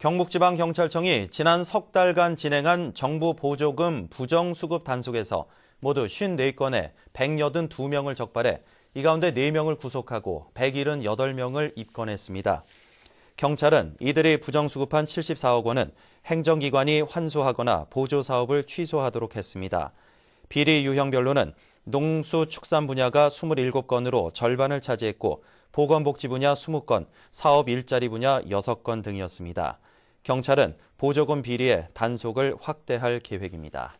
경북지방경찰청이 지난 석 달간 진행한 정부 보조금 부정수급 단속에서 모두 54건에 182명을 적발해 이 가운데 4명을 구속하고 178명을 입건했습니다. 경찰은 이들이 부정수급한 74억 원은 행정기관이 환수하거나 보조사업을 취소하도록 했습니다. 비리 유형별로는 농수축산 분야가 27건으로 절반을 차지했고 보건복지 분야 20건, 사업 일자리 분야 6건 등이었습니다. 경찰은 보조금 비리의 단속을 확대할 계획입니다.